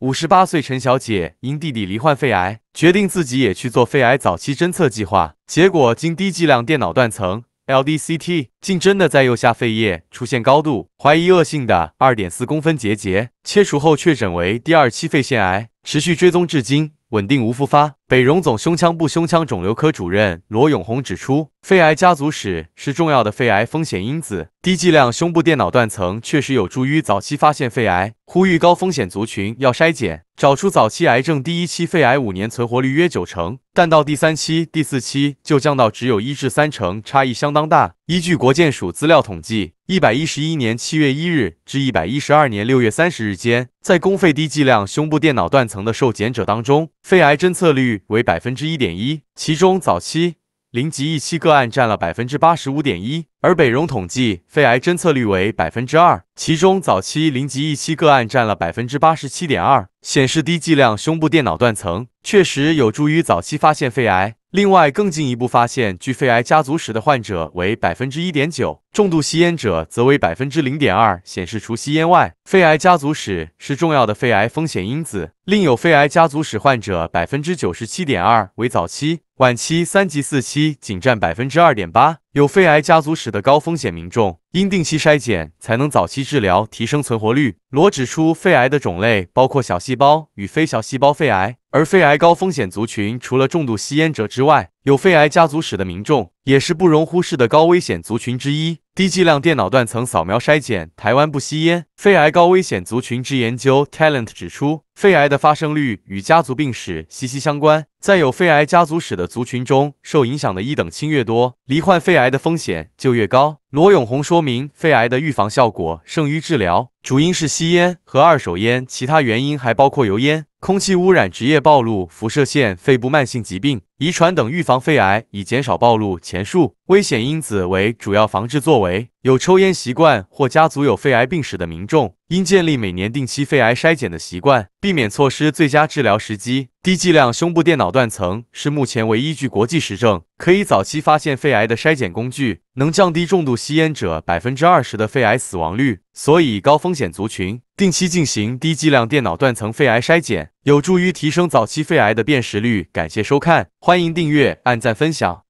五十八岁陈小姐因弟弟罹患肺癌，决定自己也去做肺癌早期侦测计划。结果经低剂量电脑断层 （LDCT） 竟真的在右下肺叶出现高度怀疑恶性的二点四公分结节，切除后确诊为第二期肺腺癌，持续追踪至今稳定无复发。北荣总胸腔部胸腔肿瘤科主任罗永红指出，肺癌家族史是重要的肺癌风险因子。低剂量胸部电脑断层确实有助于早期发现肺癌，呼吁高风险族群要筛检，找出早期癌症。第一期肺癌五年存活率约九成，但到第三期、第四期就降到只有一至三成，差异相当大。依据国健署资料统计，一百一十一年七月一日至一百一十二年六月三十日间，在公费低剂量胸部电脑断层的受检者当中，肺癌侦测率。为百分之一点一，其中早期零级一期个案占了百分之八十五点一。而北荣统计肺癌侦测率为百分之二，其中早期零级一期个案占了百分之八十七点二，显示低剂量胸部电脑断层确实有助于早期发现肺癌。另外，更进一步发现，具肺癌家族史的患者为百分之一点九，重度吸烟者则为百分之零点二，显示除吸烟外，肺癌家族史是重要的肺癌风险因子。另有肺癌家族史患者百分之九十七点二为早期，晚期三级四期仅占百分之二点八。有肺癌家族史的高风险民众。应定期筛检，才能早期治疗，提升存活率。罗指出，肺癌的种类包括小细胞与非小细胞肺癌，而肺癌高风险族群除了重度吸烟者之外，有肺癌家族史的民众也是不容忽视的高危险族群之一。低剂量电脑断层扫描筛检，台湾不吸烟肺癌高危险族群之研究，Talent 指出，肺癌的发生率与家族病史息息相关，在有肺癌家族史的族群中，受影响的一等亲越多，罹患肺癌的风险就越高。罗永红说明：肺癌的预防效果胜于治疗。主因是吸烟和二手烟，其他原因还包括油烟、空气污染、职业暴露、辐射线、肺部慢性疾病、遗传等。预防肺癌以减少暴露前述危险因子为主要防治作为。有抽烟习惯或家族有肺癌病史的民众，应建立每年定期肺癌筛检的习惯，避免错失最佳治疗时机。低剂量胸部电脑断层是目前唯一据国际实证可以早期发现肺癌的筛检工具，能降低重度吸烟者百分之二十的肺癌死亡率。所以，高风险族群定期进行低剂量电脑断层肺癌筛检，有助于提升早期肺癌的辨识率。感谢收看，欢迎订阅、按赞、分享。